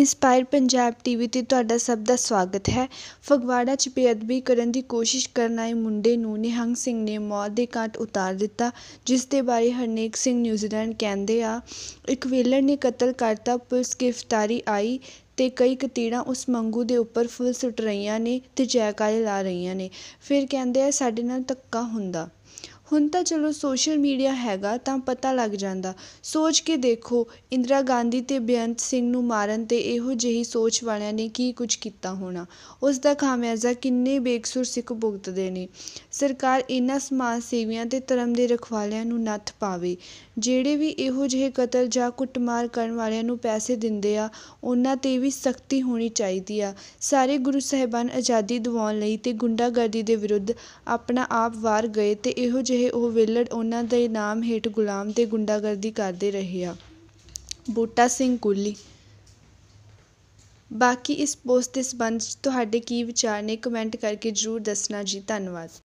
inspire Punjab TV 'ਤੇ ਤੁਹਾਡਾ ਸਭ ਦਾ ਸਵਾਗਤ ਹੈ ਫਗਵਾੜਾ 'ਚ ਬੇਅਦਬੀ ਕਰਨ ਦੀ ਕੋਸ਼ਿਸ਼ ਕਰਨ ਆਏ ਮੁੰਡੇ ਨੂੰ ਨਿਹੰਗ ਸਿੰਘ ਨੇ ਮੌਤ ਦੇ ਘਾਟ ਉਤਾਰ ਦਿੱਤਾ ਜਿਸ ਦੇ ਬਾਰੇ ਹਰਨੇਕ ਸਿੰਘ ਨਿਊਜ਼ੀਲੈਂਡ ਕਹਿੰਦੇ ਆ ਇੱਕ ਵੇਲਰ ਨੇ ਕਤਲ ਕਰਤਾ ਪੁਲਿਸ ਗ੍ਰਿਫਤਾਰੀ ਆਈ ਤੇ ਕਈ ਕਤੀੜਾਂ ਉਸ ਮੰਗੂ ਦੇ ਉੱਪਰ ਫੁੱਲ ਸੁੱਟ ਰਹੀਆਂ ਨੇ ਤੇ ਜੈਕਾਰੇ ਲਾ ਰਹੀਆਂ ਨੇ ਫਿਰ ਕਹਿੰਦੇ ਆ ਸਾਡੇ ਨਾਲ ਤੱਕਾ ਹੁੰਦਾ ਹੁਣ ਤਾਂ ਚਲੋ ਸੋਸ਼ਲ ਮੀਡੀਆ ਹੈਗਾ ਤਾਂ ਪਤਾ ਲੱਗ ਜਾਂਦਾ ਸੋਚ ਕੇ ਦੇਖੋ ਇੰਦਰਾ ਗਾਂਧੀ ਤੇ ਬੇਅੰਤ ਸਿੰਘ ਨੂੰ ਮਾਰਨ 'ਤੇ ਇਹੋ ਜਿਹੀ ਸੋਚ ਵਾਲਿਆਂ ਨੇ ਕੀ ਕੁਝ ਕੀਤਾ ਹੋਣਾ ਉਸ ਦਾ ਖਾਮਿਆਜ਼ਾ ਕਿੰਨੇ ਬੇਕਸੂਰ ਸਿੱਖ ਭੁਗਤਦੇ ਨੇ ਸਰਕਾਰ ਇਹਨਾਂ ਸਮਾਜ ਸੇਵੀਆਂ ਤੇ ਧਰਮ ਦੇ ਰਖਵਾਲਿਆਂ ਨੂੰ ਨੱਥ ਪਾਵੇ ਜਿਹੜੇ ਵੀ ਇਹੋ ਜਿਹੇ ਕਤਲ ਜਾਂ ਕੁੱਟਮਾਰ ਕਰਨ ਵਾਲਿਆਂ ਨੂੰ ਪੈਸੇ ਦਿੰਦੇ ਆ ਉਹਨਾਂ 'ਤੇ ਵੀ ਸਖਤੀ ਹੋਣੀ ਚਾਹੀਦੀ ਆ ਸਾਰੇ ਗੁਰੂ ਸਾਹਿਬਾਨ ਆਜ਼ਾਦੀ ਦਿਵਾਉਣ ਲਈ ਤੇ ਗੁੰਡਾਗਰਦੀ ਦੇ ਵਿਰੁੱਧ ਆਪਣਾ ਆਪ ਵਾਰ ਗਏ ਤੇ ਇਹੋ ਜਿਹੇ ਰਹੇ ਉਹ ਵਿਲੜ ਉਹਨਾਂ ਦੇ ਨਾਮ ਹੇਠ ਗੁਲਾਮ ਤੇ ਗੁੰਡਾਗਰਦੀ ਕਰਦੇ ਰਹੇ ਆ ਬੂਟਾ ਸਿੰਘ ਕੋਹਲੀ ਬਾਕੀ ਇਸ ਪੋਸਟ ਦੇ ਸੰਬੰਧ 'ਚ ਤੁਹਾਡੇ ਕੀ ਵਿਚਾਰ ਨੇ ਕਮੈਂਟ ਕਰਕੇ ਜ਼ਰੂਰ ਦੱਸਣਾ ਜੀ ਧੰਨਵਾਦ